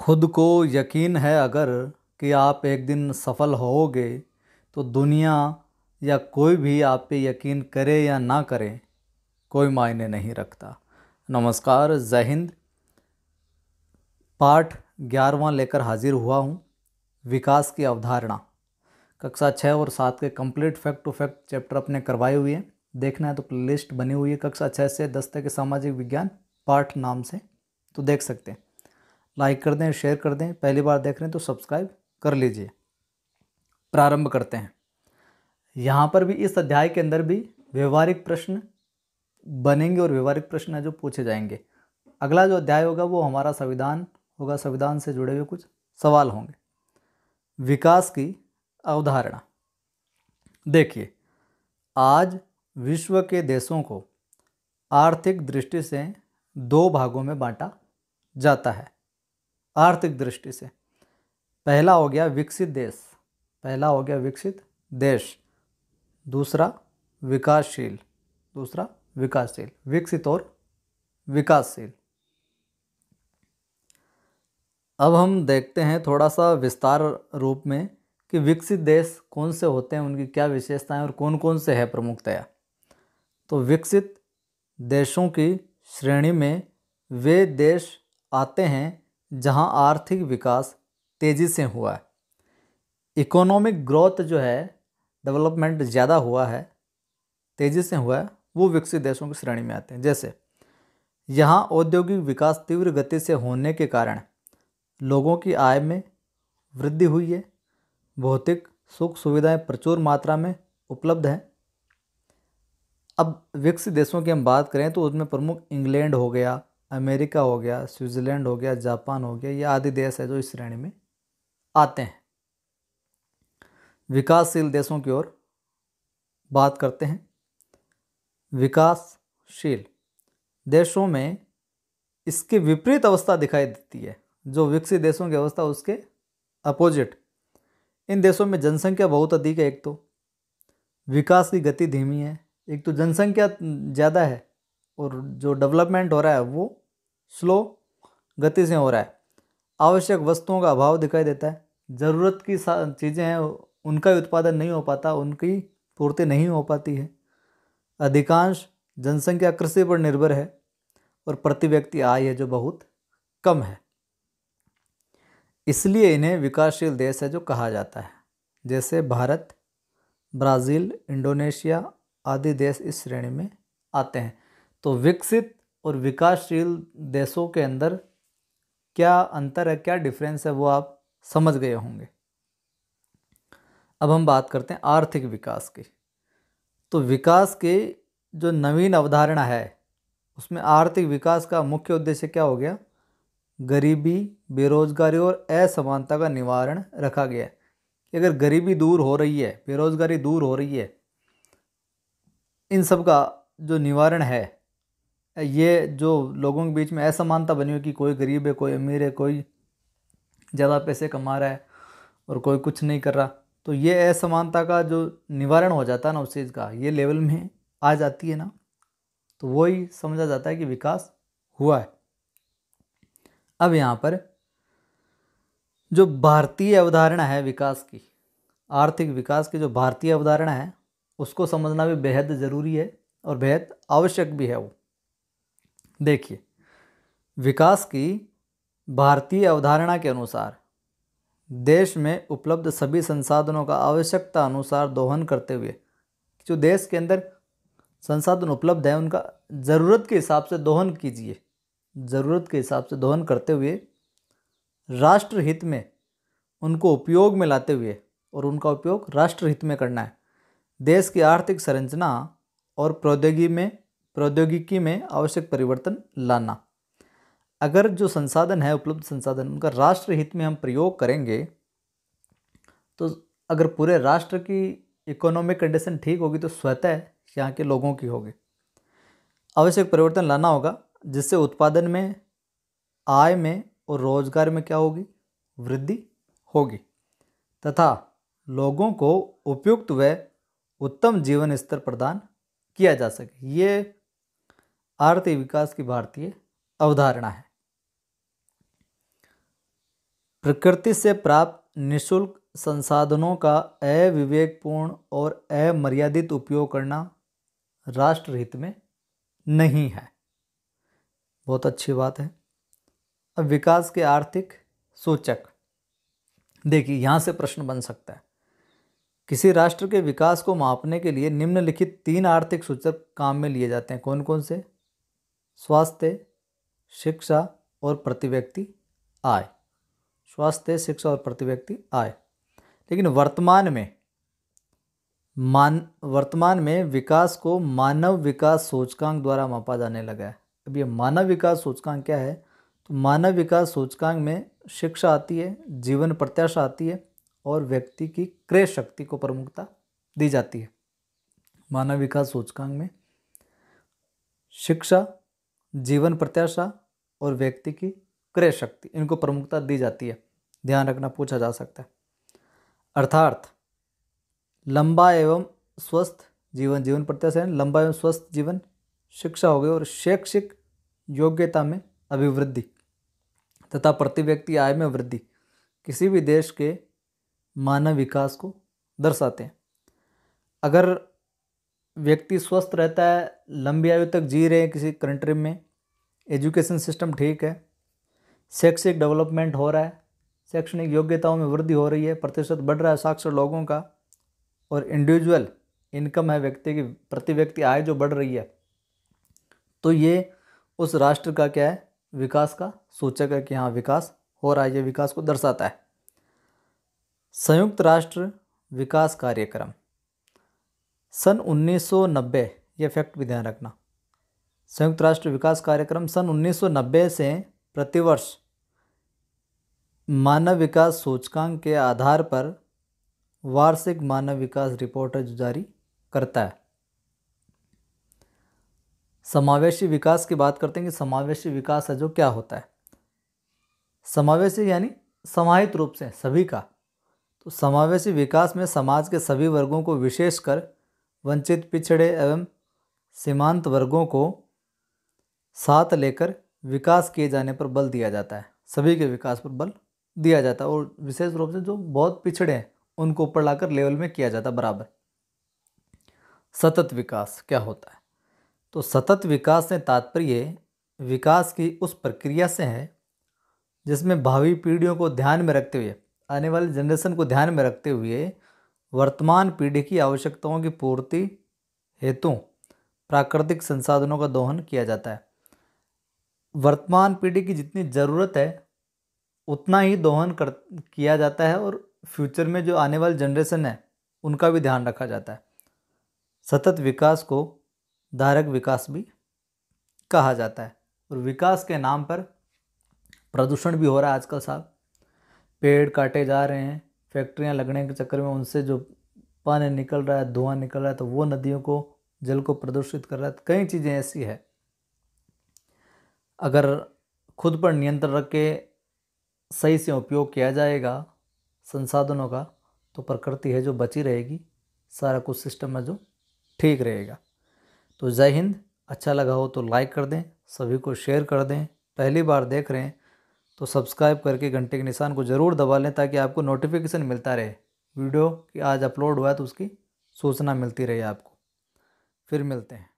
खुद को यकीन है अगर कि आप एक दिन सफल होओगे तो दुनिया या कोई भी आप पे यकीन करे या ना करे कोई मायने नहीं रखता नमस्कार जय हिंद पाठ ग्यारहवा लेकर हाजिर हुआ हूँ विकास की अवधारणा कक्षा छः और सात के complete fact to fact chapter अपने करवाए हुए हैं देखना है तो प्ले लिस्ट बनी हुई है कक्षा छः से दस तक के सामाजिक विज्ञान पाठ नाम से तो देख सकते हैं लाइक कर दें शेयर कर दें पहली बार देख रहे हैं तो सब्सक्राइब कर लीजिए प्रारंभ करते हैं यहाँ पर भी इस अध्याय के अंदर भी व्यवहारिक प्रश्न बनेंगे और व्यवहारिक प्रश्न जो पूछे जाएंगे अगला जो अध्याय होगा वो हमारा संविधान होगा संविधान से जुड़े हुए कुछ सवाल होंगे विकास की अवधारणा देखिए आज विश्व के देशों को आर्थिक दृष्टि से दो भागों में बांटा जाता है आर्थिक दृष्टि से पहला हो गया विकसित देश पहला हो गया विकसित देश दूसरा विकासशील दूसरा विकासशील विकसित और विकासशील अब हम देखते हैं थोड़ा सा विस्तार रूप में कि विकसित देश कौन से होते हैं उनकी क्या विशेषताएं और कौन कौन से है प्रमुखतया तो विकसित देशों की श्रेणी में वे देश आते हैं जहां आर्थिक विकास तेज़ी से हुआ है इकोनॉमिक ग्रोथ जो है डेवलपमेंट ज़्यादा हुआ है तेज़ी से हुआ है वो विकसित देशों की श्रेणी में आते हैं जैसे यहाँ औद्योगिक विकास तीव्र गति से होने के कारण लोगों की आय में वृद्धि हुई है भौतिक सुख सुविधाएं प्रचुर मात्रा में उपलब्ध हैं अब विकसित देशों की हम बात करें तो उसमें प्रमुख इंग्लैंड हो गया अमेरिका हो गया स्विट्ज़रलैंड हो गया जापान हो गया ये आदि देश है जो इस श्रेणी में आते हैं विकासशील देशों की ओर बात करते हैं विकासशील देशों में इसकी विपरीत अवस्था दिखाई देती है जो विकसित देशों की अवस्था उसके अपोजिट इन देशों में जनसंख्या बहुत अधिक है एक तो विकास की गति धीमी है एक तो जनसंख्या ज़्यादा है और जो डेवलपमेंट हो रहा है वो स्लो गति से हो रहा है आवश्यक वस्तुओं का अभाव दिखाई देता है ज़रूरत की चीज़ें हैं उनका उत्पादन नहीं हो पाता उनकी पूर्ति नहीं हो पाती है अधिकांश जनसंख्या कृषि पर निर्भर है और प्रति व्यक्ति आय है जो बहुत कम है इसलिए इन्हें विकासशील देश है जो कहा जाता है जैसे भारत ब्राज़ील इंडोनेशिया आदि देश इस श्रेणी में आते हैं तो विकसित और विकासशील देशों के अंदर क्या अंतर है क्या डिफरेंस है वो आप समझ गए होंगे अब हम बात करते हैं आर्थिक विकास की तो विकास के जो नवीन अवधारणा है उसमें आर्थिक विकास का मुख्य उद्देश्य क्या हो गया गरीबी बेरोजगारी और असमानता का निवारण रखा गया है कि अगर गरीबी दूर हो रही है बेरोजगारी दूर हो रही है इन सब का जो निवारण है ये जो लोगों के बीच में असमानता बनी हुई कि कोई गरीब है कोई अमीर है कोई ज़्यादा पैसे कमा रहा है और कोई कुछ नहीं कर रहा तो ये असमानता का जो निवारण हो जाता है ना उस चीज़ का ये लेवल में आ जाती है ना तो वही समझा जाता है कि विकास हुआ है अब यहाँ पर जो भारतीय अवधारणा है विकास की आर्थिक विकास की जो भारतीय अवधारणा है उसको समझना भी बेहद ज़रूरी है और बेहद आवश्यक भी है वो देखिए विकास की भारतीय अवधारणा के अनुसार देश में उपलब्ध सभी संसाधनों का आवश्यकता अनुसार दोहन करते हुए जो देश के अंदर संसाधन उपलब्ध है उनका ज़रूरत के हिसाब से दोहन कीजिए ज़रूरत के हिसाब से दोहन करते हुए राष्ट्र हित में उनको उपयोग में लाते हुए और उनका उपयोग राष्ट्र हित में करना है देश की आर्थिक संरचना और प्रौद्योगिकी में प्रौद्योगिकी में आवश्यक परिवर्तन लाना अगर जो संसाधन है उपलब्ध संसाधन उनका राष्ट्र हित में हम प्रयोग करेंगे तो अगर पूरे राष्ट्र की इकोनॉमिक कंडीशन ठीक होगी तो स्वतः यहाँ के लोगों की होगी आवश्यक परिवर्तन लाना होगा जिससे उत्पादन में आय में और रोजगार में क्या होगी वृद्धि होगी तथा लोगों को उपयुक्त व उत्तम जीवन स्तर प्रदान किया जा सके ये आर्थिक विकास की भारतीय अवधारणा है प्रकृति से प्राप्त निशुल्क संसाधनों का अविवेकपूर्ण और अमर्यादित उपयोग करना राष्ट्र हित में नहीं है बहुत अच्छी बात है अब विकास के आर्थिक सूचक देखिए यहाँ से प्रश्न बन सकता है किसी राष्ट्र के विकास को मापने के लिए निम्नलिखित तीन आर्थिक सूचक काम में लिए जाते हैं कौन कौन से स्वास्थ्य शिक्षा और प्रति व्यक्ति आय स्वास्थ्य शिक्षा और प्रति व्यक्ति आय लेकिन वर्तमान में मान वर्तमान में विकास को मानव विकास सूचकांक द्वारा मापा जाने लगा है अब ये मानव विकास सूचकांक क्या है तो मानव विकास सूचकांक में शिक्षा आती है जीवन प्रत्याशा आती है और व्यक्ति की क्रय शक्ति को प्रमुखता दी जाती है मानव विकास सूचकांक में शिक्षा जीवन प्रत्याशा और व्यक्ति की क्रय शक्ति इनको प्रमुखता दी जाती है ध्यान रखना पूछा जा सकता है अर्थात लंबा एवं स्वस्थ जीवन जीवन प्रत्याशा है लंबा एवं स्वस्थ जीवन शिक्षा हो गई और शैक्षिक योग्यता में अभिवृद्धि तथा प्रति व्यक्ति आय में वृद्धि किसी भी देश के मानव विकास को दर्शाते हैं अगर व्यक्ति स्वस्थ रहता है लंबी आयु तक जी रहे हैं किसी कंट्री में एजुकेशन सिस्टम ठीक है शैक्षिक डेवलपमेंट हो रहा है शैक्षणिक योग्यताओं में वृद्धि हो रही है प्रतिशत बढ़ रहा है साक्षर लोगों का और इंडिविजुअल इनकम है व्यक्ति की प्रति व्यक्ति आय जो बढ़ रही है तो ये उस राष्ट्र का क्या है विकास का सूचक है कि हाँ विकास हो रहा है ये विकास को दर्शाता है संयुक्त राष्ट्र विकास कार्यक्रम सन 1990 ये फैक्ट भी ध्यान रखना संयुक्त राष्ट्र विकास कार्यक्रम सन 1990 से प्रतिवर्ष मानव विकास सूचकांक के आधार पर वार्षिक मानव विकास रिपोर्ट जारी करता है समावेशी विकास की बात करते हैं कि समावेशी विकास है जो क्या होता है समावेशी यानी समाहित रूप से सभी का तो समावेशी विकास में समाज के सभी वर्गों को विशेषकर वंचित पिछड़े एवं सीमांत वर्गों को साथ लेकर विकास किए जाने पर बल दिया जाता है सभी के विकास पर बल दिया जाता है और विशेष रूप से जो बहुत पिछड़े हैं उनको ऊपर लाकर लेवल में किया जाता है बराबर सतत विकास क्या होता है तो सतत विकास से तात्पर्य विकास की उस प्रक्रिया से है जिसमें भावी पीढ़ियों को ध्यान में रखते हुए आने वाले जनरेशन को ध्यान में रखते हुए वर्तमान पीढ़ी की आवश्यकताओं की पूर्ति हेतु प्राकृतिक संसाधनों का दोहन किया जाता है वर्तमान पीढ़ी की जितनी ज़रूरत है उतना ही दोहन कर किया जाता है और फ्यूचर में जो आने वाली जनरेशन है उनका भी ध्यान रखा जाता है सतत विकास को धारक विकास भी कहा जाता है और विकास के नाम पर प्रदूषण भी हो रहा है आजकल साहब पेड़ काटे जा रहे हैं फैक्ट्रियाँ लगने के चक्कर में उनसे जो पानी निकल रहा है धुआं निकल रहा है तो वो नदियों को जल को प्रदूषित कर रहा है तो कई चीज़ें ऐसी है अगर खुद पर नियंत्रण रख के सही से उपयोग किया जाएगा संसाधनों का तो प्रकृति है जो बची रहेगी सारा कुछ सिस्टम है जो ठीक रहेगा तो जय हिंद अच्छा लगा हो तो लाइक कर दें सभी को शेयर कर दें पहली बार देख रहे हैं तो सब्सक्राइब करके घंटे के निशान को ज़रूर दबा लें ताकि आपको नोटिफिकेशन मिलता रहे वीडियो की आज अपलोड हुआ तो उसकी सूचना मिलती रहे आपको फिर मिलते हैं